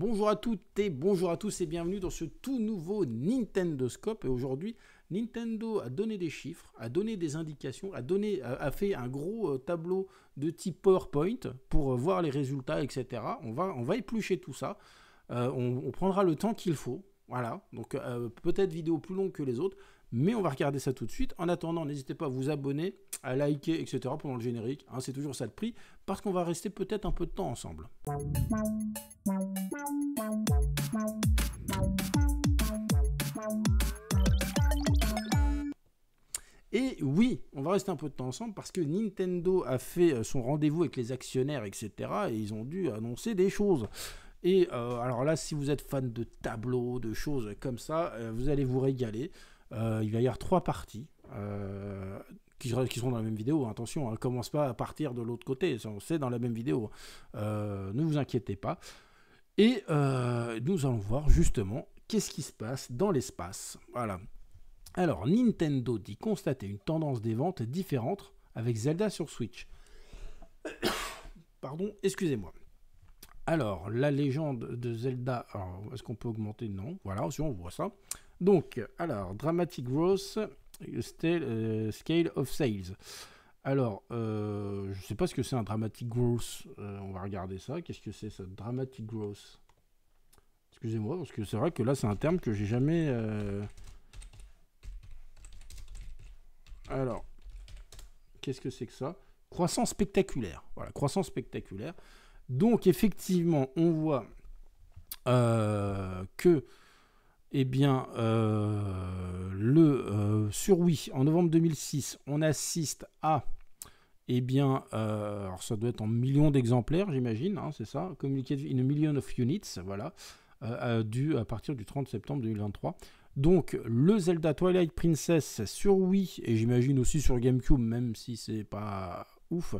Bonjour à toutes et bonjour à tous et bienvenue dans ce tout nouveau Nintendo Scope. Et aujourd'hui, Nintendo a donné des chiffres, a donné des indications, a, donné, a fait un gros euh, tableau de type PowerPoint pour euh, voir les résultats, etc. On va, on va éplucher tout ça. Euh, on, prendra le temps qu'il faut. Voilà, donc peut-être vidéo plus longue que les autres, mais on va regarder ça tout de suite. En attendant, n'hésitez pas à vous abonner, à liker, etc. pendant le générique. Hein, c'est toujours ça le prix, parce qu'on va rester peut-être un peu de temps ensemble. Et oui, on va rester un peu de temps ensemble parce que Nintendo a fait euh, son rendez-vous avec les actionnaires, etc. Et ils ont dû annoncer des choses. Et euh, alors là, si vous êtes fan de tableaux, de choses comme ça, euh, vous allez vous régaler. Euh, il va y avoir trois parties euh, qui, seront dans la même vidéo. Attention, ne hein, commence pas à partir de l'autre côté, c'est dans la même vidéo. Euh, ne vous inquiétez pas. Et nous allons voir justement qu'est-ce qui se passe dans l'espace. Voilà. Alors, Nintendo dit constater une tendance des ventes différente avec Zelda sur Switch. Pardon, excusez-moi. Alors, la légende de Zelda, est-ce qu'on peut augmenter Non, voilà, si on voit ça. Donc, alors, Dramatic Growth, euh, euh, Scale of Sales. Alors, euh, je ne sais pas ce que c'est un Dramatic Growth. on va regarder ça. Qu'est-ce que c'est ça Dramatic Growth. Excusez-moi, parce que c'est vrai que là, c'est un terme que j'ai jamais... Alors, qu'est-ce que c'est que ça Croissance spectaculaire. Voilà, croissance spectaculaire. Donc, effectivement, on voit que eh bien, euh, le, euh, sur Wii, en novembre 2006, on assiste à, eh bien, euh, alors ça doit être en millions d'exemplaires, j'imagine, hein, c'est ça, communiqué in a Million of Units, voilà, dû à partir du 30 septembre 2023. Donc, le Zelda Twilight Princess sur Wii, et j'imagine aussi sur GameCube, même si c'est pas ouf,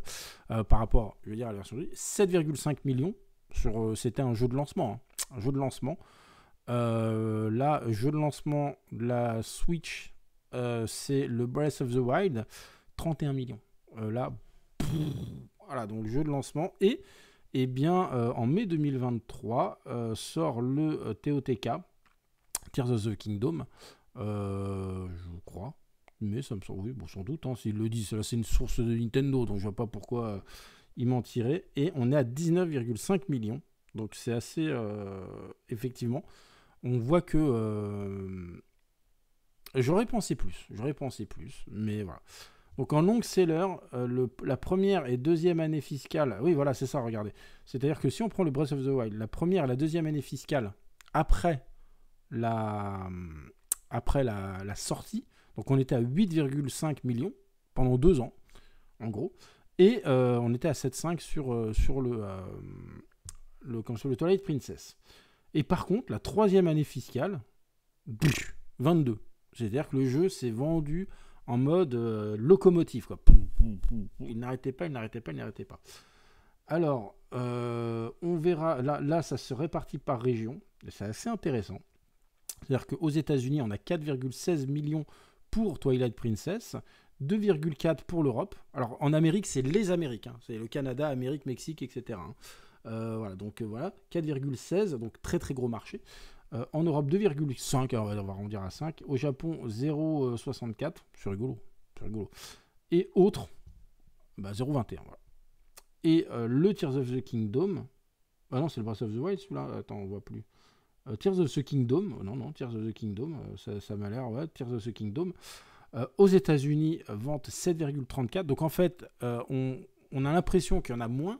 par rapport, je veux dire, à la version Wii, 7,5 millions, sur, c'était un jeu de lancement, hein, un jeu de lancement. Euh, là, jeu de lancement de la Switch, euh, c'est le Breath of the Wild, 31 millions. Euh, là, voilà, donc jeu de lancement. Et, eh bien, en mai 2023, sort le TOTK, Tears of the Kingdom, je crois. Mais ça me semble, oui, bon, sans doute, hein, s'ils le disent, c'est une source de Nintendo, donc je vois pas pourquoi ils mentiraient. Et on est à 19,5 millions, donc c'est assez, effectivement, on voit que. Euh, j'aurais pensé plus, j'aurais pensé plus, mais voilà. Donc en long seller, euh, la première et deuxième année fiscale, oui voilà c'est ça, regardez. C'est-à-dire que si on prend le Breath of the Wild, la première et la deuxième année fiscale après la, après la, sortie, donc on était à 8,5 millions pendant deux ans, en gros, et euh, on était à 7,5 sur, sur le, le, sur le Princess. Et par contre, la troisième année fiscale, 22. C'est-à-dire que le jeu s'est vendu en mode euh, locomotive. Il n'arrêtait pas, il n'arrêtait pas, il n'arrêtait pas. Alors, euh, on verra. Là, là, ça se répartit par région. C'est assez intéressant. C'est-à-dire qu'aux États-Unis, on a 4,16 millions pour Twilight Princess, 2,4 pour l'Europe. Alors, en Amérique, c'est les Américains. C'est le Canada, Amérique, Mexique, etc. Euh, voilà, donc euh, voilà, 4,16, donc très très gros marché. Euh, en Europe 2,5, hein, on va arrondir à 5. Au Japon 0,64, c'est rigolo, c'est rigolo. Et autres, bah, 0,21, voilà. Et le Tears of the Kingdom, ah non, c'est le Breath of the Wild celui-là. Attends, on voit plus. Tears of the Kingdom. Non, non, Tears of the Kingdom. ça, ça m'a l'air, ouais. Tears of the Kingdom. aux États-Unis, vente 7,34. Donc en fait, on, on, a l'impression qu'il y en a moins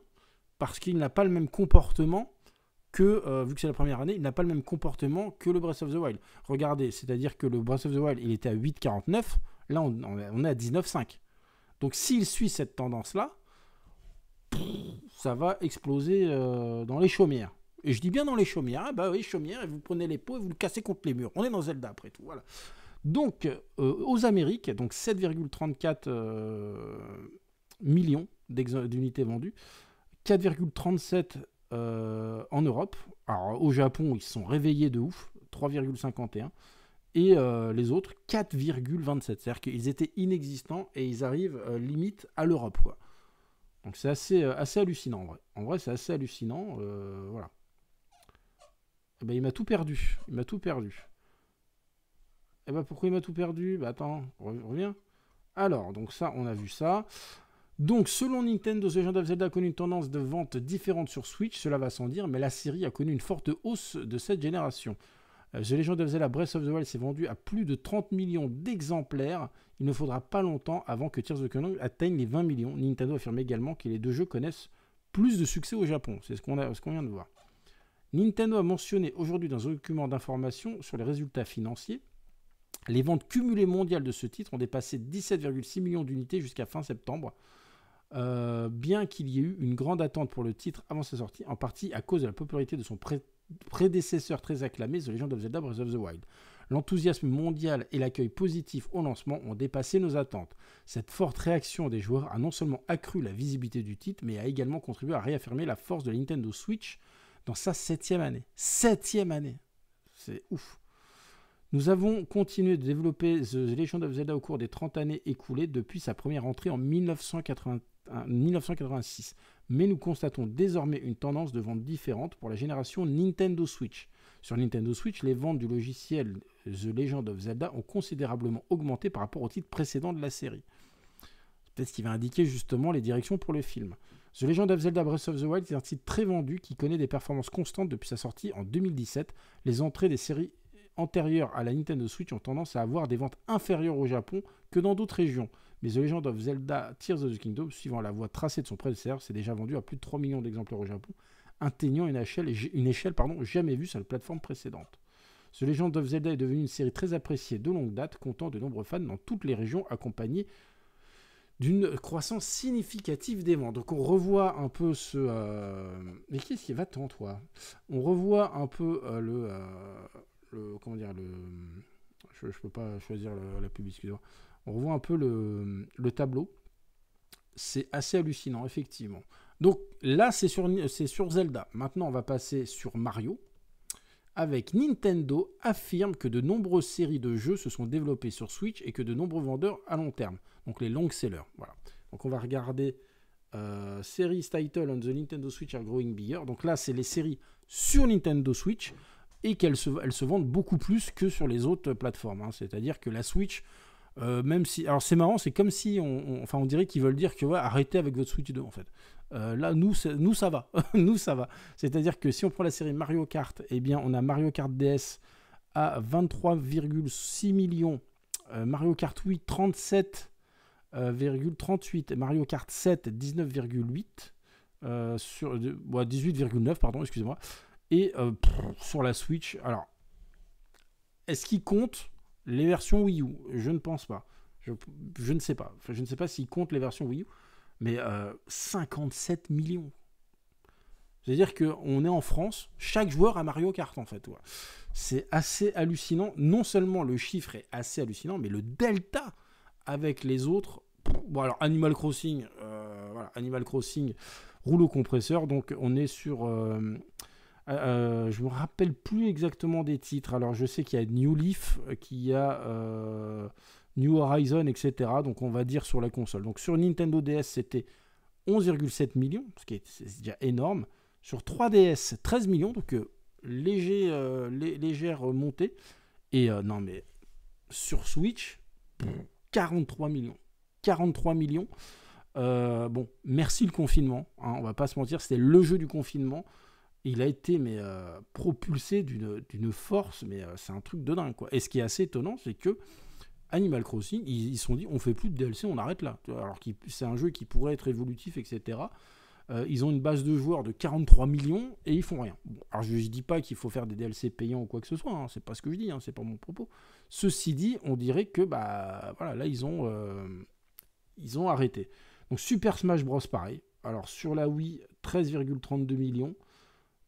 parce qu'il n'a pas le même comportement que, euh, vu que c'est la première année, il n'a pas le même comportement que le Breath of the Wild. Regardez, c'est-à-dire que le Breath of the Wild, il était à 8,49, là on, est à 19,5. Donc s'il suit cette tendance-là, ça va exploser euh, dans les chaumières. Et je dis bien dans les chaumières, ah bah oui, chaumières, et vous prenez les pots et vous le cassez contre les murs. On est dans Zelda après tout, voilà. Donc, euh, aux Amériques, donc 7,34 millions d'unités vendues. 4,37 euh, en Europe. Alors au Japon, ils se sont réveillés de ouf, 3,51. Et euh, les autres, 4,27. C'est-à-dire qu'ils étaient inexistants et ils arrivent euh, limite à l'Europe. Quoi. Donc c'est assez, assez hallucinant en vrai. En vrai, c'est assez hallucinant. voilà. Eh ben, il m'a tout perdu. Il m'a tout perdu. Et eh ben pourquoi il m'a tout perdu Bah attends, reviens. Alors, donc ça, on a vu ça. Donc, selon Nintendo, The Legend of Zelda a connu une tendance de vente différente sur Switch, cela va sans dire, mais la série a connu une forte hausse de cette génération. Euh, the Legend of Zelda Breath of the Wild s'est vendu à plus de 30 millions d'exemplaires. Il ne faudra pas longtemps avant que Tears of the Kingdom atteigne les 20 millions. Nintendo affirme également que les deux jeux connaissent plus de succès au Japon. C'est ce qu'on vient de voir. Nintendo a mentionné aujourd'hui dans un document d'information sur les résultats financiers, les ventes cumulées mondiales de ce titre ont dépassé 17,6 millions d'unités jusqu'à fin septembre, euh, bien qu'il y ait eu une grande attente pour le titre avant sa sortie, en partie à cause de la popularité de son prédécesseur très acclamé, The Legend of Zelda Breath of the Wild. L'enthousiasme mondial et l'accueil positif au lancement ont dépassé nos attentes. Cette forte réaction des joueurs a non seulement accru la visibilité du titre, mais a également contribué à réaffirmer la force de Nintendo Switch dans sa septième année. Septième année C'est ouf nous avons continué de développer The Legend of Zelda au cours des 30 années écoulées depuis sa première entrée en 1986, mais nous constatons désormais une tendance de vente différente pour la génération Nintendo Switch. Sur Nintendo Switch, les ventes du logiciel The Legend of Zelda ont considérablement augmenté par rapport au titre précédent de la série. Peut-être qui va indiquer justement les directions pour le film. The Legend of Zelda Breath of the Wild est un titre très vendu qui connaît des performances constantes depuis sa sortie en 2017. Les entrées des séries antérieures à la Nintendo Switch ont tendance à avoir des ventes inférieures au Japon que dans d'autres régions. Mais The Legend of Zelda Tears of the Kingdom, suivant la voie tracée de son prédécesseur, s'est déjà vendu à plus de 3 millions d'exemplaires au Japon, atteignant une échelle, une échelle pardon, jamais vue sur la plateforme précédente. The Legend of Zelda est devenu une série très appréciée de longue date, comptant de nombreux fans dans toutes les régions, accompagnée d'une croissance significative des ventes. Donc on revoit un peu ce... Euh, mais qu'est-ce qui va tant toi On revoit un peu euh, le... Euh, comment dire le je, ne peux pas choisir la, la pub, excusez On revoit un peu le, tableau. C'est assez hallucinant, effectivement. Donc là, c'est sur, sur Zelda. Maintenant, on va passer sur Mario. Avec Nintendo affirme que de nombreuses séries de jeux se sont développées sur Switch et que de nombreux vendeurs à long terme. Donc les long sellers. Voilà. Donc on va regarder euh, Series Title on the Nintendo Switch are growing bigger. Donc là, c'est les séries sur Nintendo Switch et qu'elles se, se vendent beaucoup plus que sur les autres plateformes. Hein. C'est-à-dire que la Switch, euh, même si. Alors c'est marrant, c'est comme si. On, enfin, on dirait qu'ils veulent dire que ouais, arrêtez avec votre Switch 2 en fait. Euh, là, nous, nous, ça va. nous, ça va. C'est-à-dire que si on prend la série Mario Kart, eh bien, on a Mario Kart DS à 23,6 millions, euh, Mario Kart Wii 37,38, Mario Kart 7 19,8, sur, ouais, 18,9, pardon, excusez-moi. Et euh, sur la Switch, alors, est-ce qu'il compte les versions Wii U Je ne pense pas. Je, ne sais pas. Enfin, je ne sais pas s'il compte les versions Wii U. Mais 57 euh, millions. C'est-à-dire qu'on est en France, chaque joueur a Mario Kart en fait. C'est assez hallucinant. Non seulement le chiffre est assez hallucinant, mais le delta avec les autres. Bon alors Animal Crossing, euh, Animal Crossing, rouleau compresseur. Donc on est sur, euh, euh, je me rappelle plus exactement des titres. Alors je sais qu'il y a New Leaf, euh, qu'il y a New Horizon, etc. Donc on va dire sur la console. Donc sur Nintendo DS, c'était 11,7 millions, ce qui est, déjà énorme. Sur 3DS, 13 millions, donc légère montée. Et non mais sur Switch, 43 millions. 43 millions. bon, merci le confinement. Hein, on va pas se mentir, c'était le jeu du confinement il a été mais euh, propulsé d'une force, mais euh, c'est un truc de dingue quoi. Et ce qui est assez étonnant, c'est que Animal Crossing, ils se sont dit on fait plus de DLC, on arrête là. Alors que c'est un jeu qui pourrait être évolutif, etc. Euh, ils ont une base de joueurs de 43 millions et ils font rien. alors je ne dis pas qu'il faut faire des DLC payants ou quoi que ce soit, ce hein, c'est pas ce que je dis, hein, c'est pas mon propos. Ceci dit, on dirait que bah voilà, là ils ont ils ont arrêté. Donc Super Smash Bros pareil. Alors sur la Wii, 13,32 millions.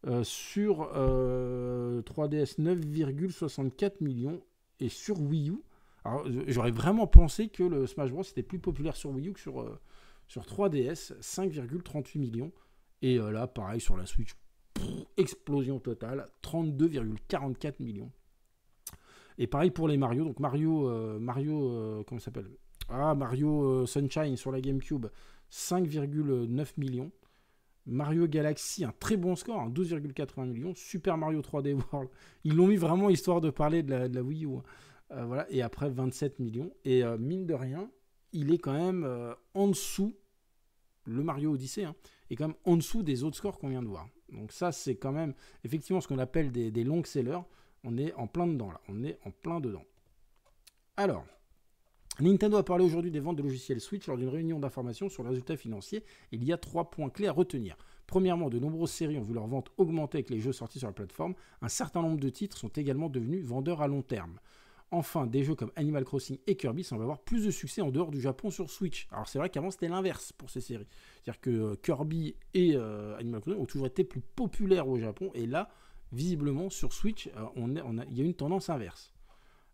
Euh, sur 3DS euh, 9,64 millions et sur Wii U. j'aurais vraiment pensé que le Smash Bros était plus populaire sur Wii U que sur, euh, sur 3DS, 5,38 millions. Et là, pareil, sur la Switch, explosion totale, 32,44 millions. Et pareil pour les Mario. Donc Mario, Mario, comment s'appelle Ah, Mario Sunshine sur la GameCube, 5,9 millions. Mario Galaxy, un très bon score, 12,80 hein, millions. Super Mario 3D World, ils l'ont mis vraiment histoire de parler de la, Wii U. Hein. Euh, voilà, et après 27 millions. Et euh, mine de rien, il est quand même euh, en dessous, le Mario Odyssey, hein, est quand même en dessous des autres scores qu'on vient de voir. Donc ça, c'est quand même effectivement ce qu'on appelle des, des longs sellers. On est en plein dedans là, on est en plein dedans. Alors, Nintendo a parlé aujourd'hui des ventes de logiciels Switch lors d'une réunion d'information sur les résultats financiers. Il y a trois points clés à retenir. Premièrement, de nombreuses séries ont vu leurs ventes augmenter avec les jeux sortis sur la plateforme. Un certain nombre de titres sont également devenus vendeurs à long terme. Enfin, des jeux comme Animal Crossing et Kirby semblent avoir plus de succès en dehors du Japon sur Switch. Alors c'est vrai qu'avant c'était l'inverse pour ces séries. C'est-à-dire que euh, Kirby et euh, Animal Crossing ont toujours été plus populaires au Japon et là, visiblement sur Switch, euh, il y a une tendance inverse.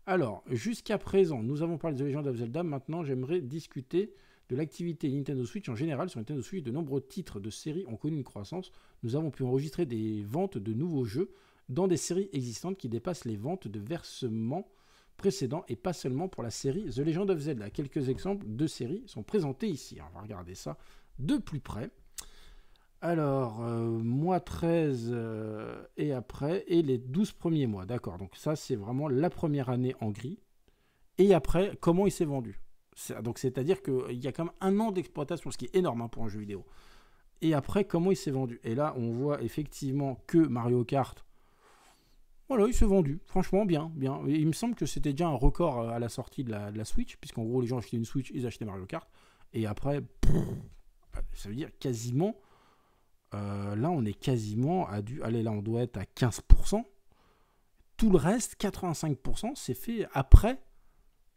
Alors, jusqu'à présent, nous avons parlé de The Legend of Zelda. Maintenant, j'aimerais discuter de l'activité Nintendo Switch en général. Sur Nintendo Switch, de nombreux titres de séries ont connu une croissance. Nous avons pu enregistrer des ventes de nouveaux jeux dans des séries existantes qui dépassent les ventes de versements précédents et pas seulement pour la série The Legend of Zelda. Quelques exemples de séries sont présentés ici. On va regarder ça de plus près. Alors, euh, mois 13 euh, et après, et les 12 premiers mois, d'accord. Donc ça, c'est vraiment la première année en gris. Et après, comment il s'est vendu. Donc c'est-à-dire qu'il y a quand même un an d'exploitation, ce qui est énorme hein, pour un jeu vidéo. Et après, comment il s'est vendu. Et là, on voit effectivement que Mario Kart, voilà, il s'est vendu. Franchement, bien, bien. il me semble que c'était déjà un record euh, à la sortie de la, Switch, puisqu'en gros, les gens achetaient une Switch, ils achetaient Mario Kart. Et après, ça veut dire quasiment euh, là, on est quasiment à du. Allez, là, on doit être à 15%. Tout le reste, 85%, c'est fait après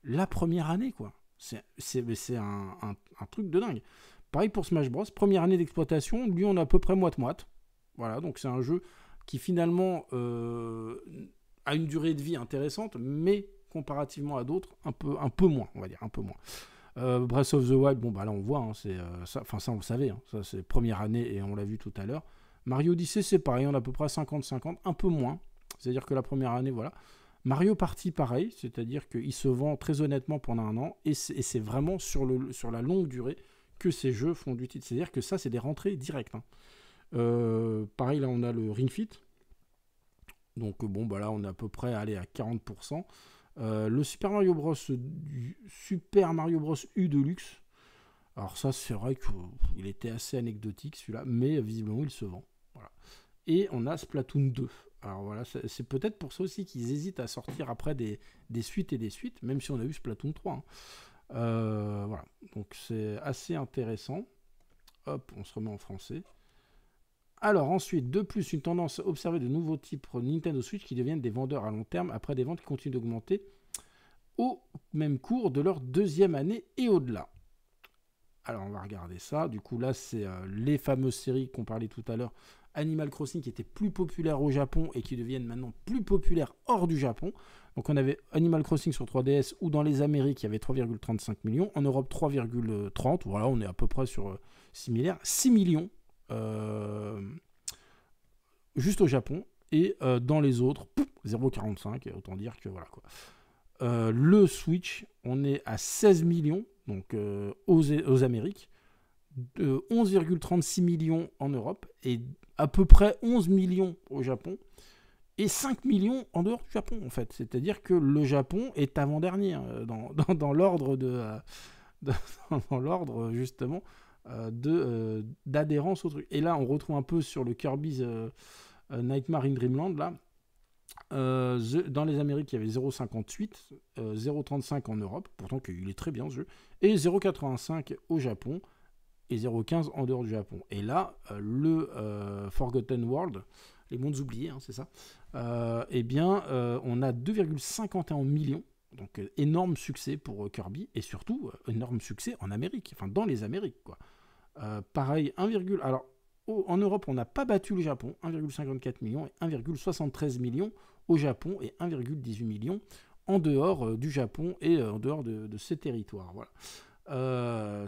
la première année, quoi. C'est un, truc de dingue. Pareil pour Smash Bros. Première année d'exploitation, lui, on a à peu près moite-moite. Voilà, donc c'est un jeu qui finalement euh, a une durée de vie intéressante, mais comparativement à d'autres, un peu, un peu moins, on va dire, un peu moins. Euh, Breath of the Wild, bon bah là on voit, hein, c'est euh, ça, enfin ça on le hein. ça c'est première année et on l'a vu tout à l'heure. Mario Odyssey c'est pareil, on a à peu près 50-50, un peu moins, c'est-à-dire que la première année voilà. Mario Party pareil, c'est-à-dire qu'il se vend très honnêtement pendant un an et c'est vraiment sur, le, sur la longue durée que ces jeux font du titre, c'est-à-dire que ça c'est des rentrées directes. Hein. Euh, pareil là on a le Ring Fit, donc bon bah là on est à peu près allé à 40%. Euh, le Super Mario Bros. Super Mario Bros. U Deluxe. Alors ça, c'est vrai qu'il était assez anecdotique celui-là, mais euh, visiblement il se vend. Et on a Splatoon 2. Alors voilà, c'est peut-être pour ça aussi qu'ils hésitent à sortir après des, suites et des suites, même si on a eu Splatoon 3. Hein. Euh, voilà, donc c'est assez intéressant. Hop, on se remet en français. Alors ensuite, de plus, une tendance observée de nouveaux types Nintendo Switch qui deviennent des vendeurs à long terme après des ventes qui continuent d'augmenter au même cours de leur deuxième année et au-delà. Alors on va regarder ça. Du coup là c'est euh, les fameuses séries qu'on parlait tout à l'heure. Animal Crossing qui était plus populaire au Japon et qui deviennent maintenant plus populaires hors du Japon. Donc on avait Animal Crossing sur 3DS ou dans les Amériques il y avait 3,35 millions. En Europe 3,30. Voilà on est à peu près sur euh, similaire. 6 millions euh, juste au Japon. Et euh, dans les autres, 0,45. Autant dire que voilà quoi. Euh, le Switch, on est à 16 millions donc, aux, aux, Amériques, 11,36 millions en Europe et à peu près 11 millions au Japon et 5 millions en dehors du Japon en fait. C'est-à-dire que le Japon est avant-dernier hein, dans, l'ordre de... dans l'ordre justement euh, de euh, d'adhérence au truc. Et là, on retrouve un peu sur le Kirby's euh, Nightmare in Dreamland, là. dans les Amériques, il y avait 0,58, 0,35 en Europe, pourtant qu'il est très bien ce jeu, et 0,85 au Japon, et 0,15 en dehors du Japon. Et là, le Forgotten World, les mondes oubliés, hein, c'est ça, eh bien, on a 2,51 millions, donc énorme succès pour Kirby, et surtout, énorme succès en Amérique, enfin dans les Amériques, quoi. Euh, pareil, 1, alors en Europe, on n'a pas battu le Japon, 1,54 million et 1,73 million au Japon et 1,18 million en dehors euh, du Japon et euh, en dehors de, de ces territoires. Voilà.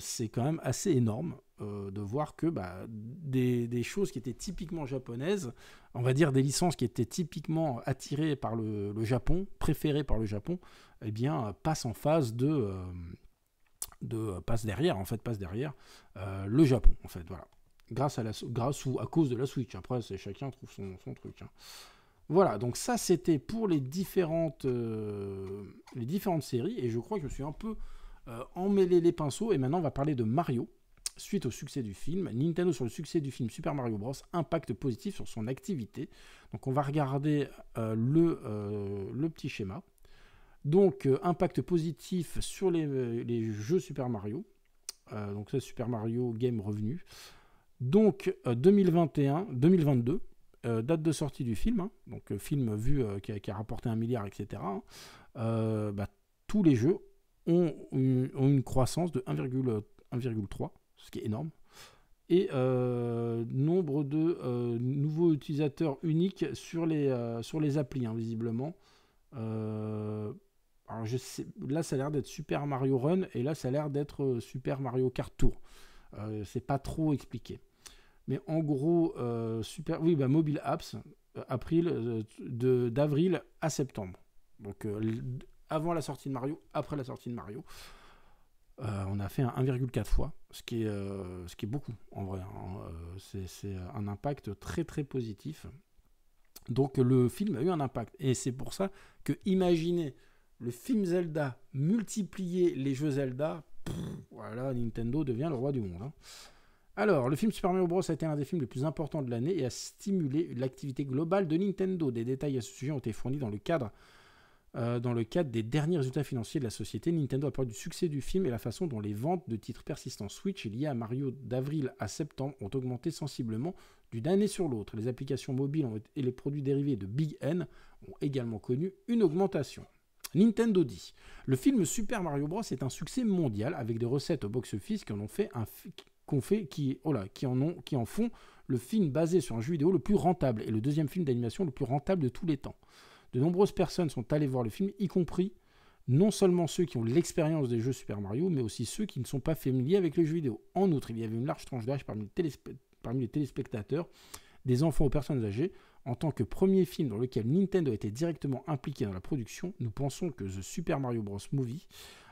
c'est quand même assez énorme de voir que bah, des, choses qui étaient typiquement japonaises, on va dire des licences qui étaient typiquement attirées par le, Japon, préférées par le Japon, eh bien, passent en phase de de euh, passe derrière, en fait, passe derrière euh, le Japon, en fait, voilà. Grâce, à la, grâce ou à cause de la Switch. Après, c'est chacun trouve son, truc. Hein. Voilà, donc ça c'était pour les différentes, euh, les différentes séries, et je crois que je suis un peu emmêlé les pinceaux, et maintenant on va parler de Mario. Suite au succès du film, Nintendo sur le succès du film Super Mario Bros. impact positif sur son activité. Donc on va regarder le, le petit schéma. Donc, euh, impact positif sur les, euh, jeux Super Mario. Euh, donc, c'est Super Mario Game Revenu. Donc, 2021, 2022, date de sortie du film. Hein. donc, film vu qui a, rapporté un milliard, etc. Hein. Bah, tous les jeux ont une, croissance de 1,3, ce qui est énorme et nombre de nouveaux utilisateurs uniques sur les, sur les applis, hein, visiblement je sais, là, ça a l'air d'être Super Mario Run et là, ça a l'air d'être euh, Super Mario Kart Tour. Euh, c'est pas trop expliqué. Mais en gros, euh, super, oui, bah, mobile apps, de, d'avril à septembre. Donc avant la sortie de Mario, après la sortie de Mario. on a fait 1,4 fois, ce qui, est, ce qui est beaucoup en vrai. Hein. C'est, c'est un impact très très positif. Donc le film a eu un impact. Et c'est pour ça que imaginez le film Zelda, multiplier les jeux Zelda, voilà, Nintendo devient le roi du monde. Hein. Alors, le film Super Mario Bros. a été un des films les plus importants de l'année et a stimulé l'activité globale de Nintendo. Des détails à ce sujet ont été fournis dans le cadre, euh, dans le cadre des derniers résultats financiers de la société. Nintendo a parlé du succès du film et la façon dont les ventes de titres persistants Switch liés à Mario d'avril à septembre ont augmenté sensiblement d'une année sur l'autre. Les applications mobiles et les produits dérivés de Big N ont également connu une augmentation. Nintendo dit Le film Super Mario Bros est un succès mondial avec des recettes au box-office qui en ont fait un qu'on fait qui oh qui en ont qui en font le film basé sur un jeu vidéo le plus rentable et le deuxième film d'animation le plus rentable de tous les temps. De nombreuses personnes sont allées voir le film y compris non seulement ceux qui ont l'expérience des jeux Super Mario, mais aussi ceux qui ne sont pas familiers avec les jeux vidéo. En outre, il y avait une large tranche d'âge parmi les téléspectateurs des enfants aux personnes âgées, en tant que premier film dans lequel Nintendo était directement impliqué dans la production, nous pensons que The Super Mario Bros. Movie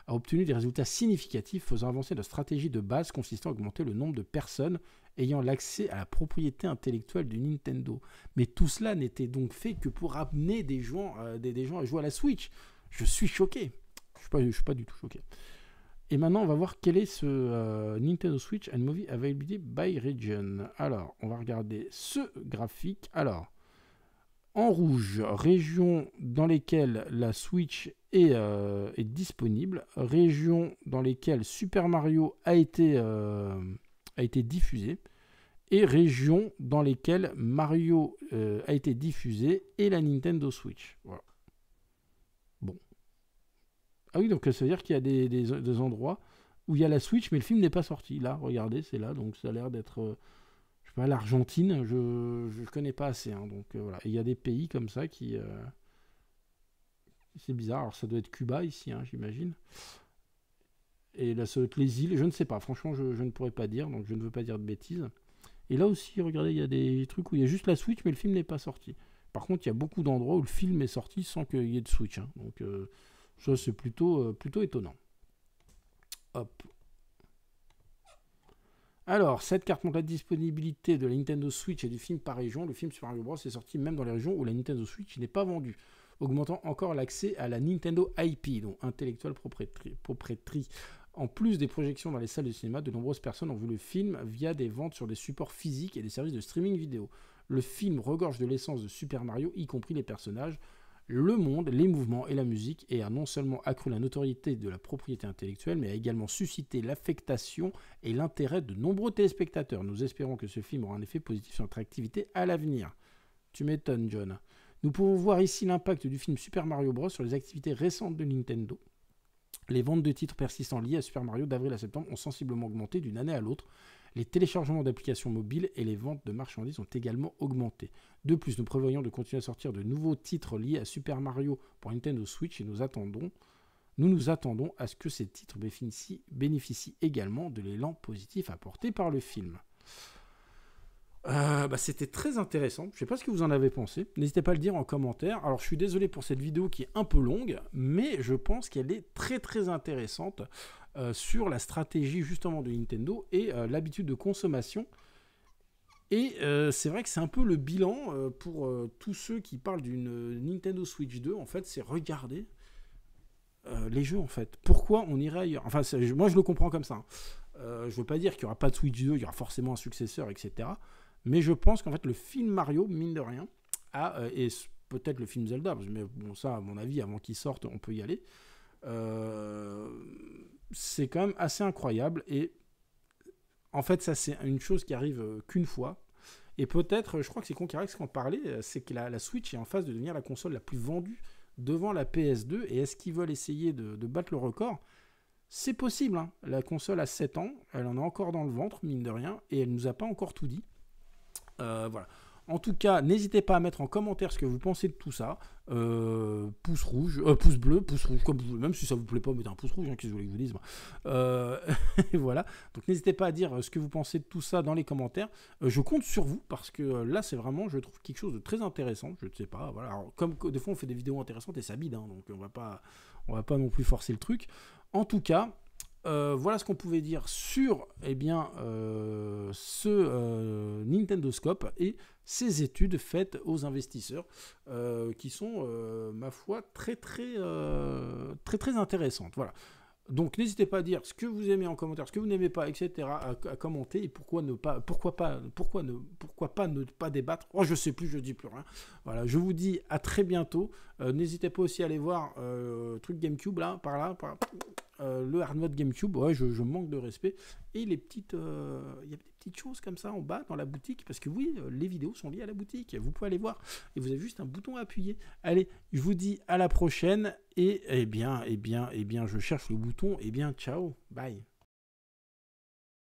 a obtenu des résultats significatifs faisant avancer la stratégie de base consistant à augmenter le nombre de personnes ayant l'accès à la propriété intellectuelle du Nintendo. Mais tout cela n'était donc fait que pour amener des gens, euh, à jouer à la Switch. Je suis choqué. Je ne suis, pas du tout choqué. Et maintenant, on va voir quel est ce euh, Nintendo Switch and Movie Availability by Region. Alors, on va regarder ce graphique. Alors, en rouge, régions dans lesquelles la Switch est, euh, disponible, régions dans lesquelles Super Mario a été, euh, diffusé, et régions dans lesquelles Mario euh, a été diffusé et la Nintendo Switch. Bon. Ah oui, donc ça veut dire qu'il y a des, endroits où il y a la Switch, mais le film n'est pas sorti. Là, regardez, c'est là, donc ça a l'air d'être l'Argentine, je ne connais pas assez. Hein, donc euh, voilà. Il y a des pays comme ça qui. Euh, c'est bizarre. Alors ça doit être Cuba ici, hein, j'imagine. Et là, ça doit être les îles. Je ne sais pas. Franchement, je, ne pourrais pas dire. Donc je ne veux pas dire de bêtises. Et là aussi, regardez, il y a des trucs où il y a juste la Switch, mais le film n'est pas sorti. Par contre, il y a beaucoup d'endroits où le film est sorti sans qu'il y ait de Switch. Hein. Donc, euh, ça, c'est plutôt, plutôt étonnant. Hop, alors, cette carte montre la disponibilité de la Nintendo Switch et du film par région. Le film Super Mario Bros. est sorti même dans les régions où la Nintendo Switch n'est pas vendue, augmentant encore l'accès à la Nintendo IP, donc intellectuelle propriété. En plus des projections dans les salles de cinéma, de nombreuses personnes ont vu le film via des ventes sur des supports physiques et des services de streaming vidéo. Le film regorge de l'essence de Super Mario, y compris les personnages le monde, les mouvements et la musique et a non seulement accru la notoriété de la propriété intellectuelle, mais a également suscité l'affectation et l'intérêt de nombreux téléspectateurs. Nous espérons que ce film aura un effet positif sur notre activité à l'avenir. Tu m'étonnes, John. Nous pouvons voir ici l'impact du film Super Mario Bros. sur les activités récentes de Nintendo. Les ventes de titres persistants liés à Super Mario d'avril à septembre ont sensiblement augmenté d'une année à l'autre, les téléchargements d'applications mobiles et les ventes de marchandises ont également augmenté. De plus, nous prévoyons de continuer à sortir de nouveaux titres liés à Super Mario pour Nintendo Switch et nous nous attendons à ce que ces titres bénéficient, bénéficient également de l'élan positif apporté par le film. Euh, bah, c'était très intéressant. Je ne sais pas ce que vous en avez pensé. N'hésitez pas à le dire en commentaire. Alors, je suis désolé pour cette vidéo qui est un peu longue, mais je pense qu'elle est très très intéressante. Euh, sur la stratégie justement de Nintendo et euh, l'habitude de consommation. Et euh, c'est vrai que c'est un peu le bilan pour tous ceux qui parlent d'une Nintendo Switch 2, en fait, c'est regarder les jeux, en fait. Pourquoi on irait ailleurs Enfin, moi, je le comprends comme ça. Hein. je ne veux pas dire qu'il n'y aura pas de Switch 2, il y aura forcément un successeur, etc. Mais je pense qu'en fait, le film Mario, mine de rien, et peut-être le film Zelda, mais bon, ça, à mon avis, avant qu'il sorte, on peut y aller. Euh, c'est quand même assez incroyable. Et en fait, ça, c'est une chose qui arrive euh, qu'une fois. Et peut-être, je crois que c'est Concarex qui en parlait, euh, c'est que la, la, Switch est en phase de devenir la console la plus vendue devant la PS2. Et est-ce qu'ils veulent essayer de, battre le record C'est possible. Hein. La console a 7 ans, elle en a encore dans le ventre, mine de rien, et elle nous a pas encore tout dit. voilà. En tout cas, n'hésitez pas à mettre en commentaire ce que vous pensez de tout ça. Euh, pouce rouge, euh, pouce bleu, pouce rouge, comme vous, même si ça vous plaît pas, mettez un pouce rouge, hein, qu'est-ce que vous voulez que vous dise. Euh, voilà. Donc n'hésitez pas à dire ce que vous pensez de tout ça dans les commentaires. je compte sur vous parce que là, c'est vraiment, je trouve quelque chose de très intéressant. Je ne sais pas, voilà. comme des fois, on fait des vidéos intéressantes et ça bide, hein, donc on va pas, on va pas non plus forcer le truc. En tout cas, euh, voilà ce qu'on pouvait dire sur eh bien, euh, ce euh, Nintendo Scope et ses études faites aux investisseurs qui sont, ma foi, très très, très, très intéressantes. Voilà. Donc n'hésitez pas à dire ce que vous aimez en commentaire, ce que vous n'aimez pas, etc. À, commenter et pourquoi ne pas, pourquoi pas, pourquoi ne, pourquoi pas ne pas débattre. Oh, je sais plus, je dis plus rien. Voilà, je vous dis à très bientôt. Euh, n'hésitez pas aussi à aller voir euh, truc GameCube là, par là, euh, le hard mode GameCube, ouais, je, manque de respect. Et les petites, il y a des petites choses comme ça en bas dans la boutique, parce que oui, les vidéos sont liées à la boutique. Vous pouvez aller voir. Et vous avez juste un bouton à appuyer. Allez, je vous dis à la prochaine. Et eh bien, eh bien, eh bien, je cherche le bouton. Eh bien, ciao, bye.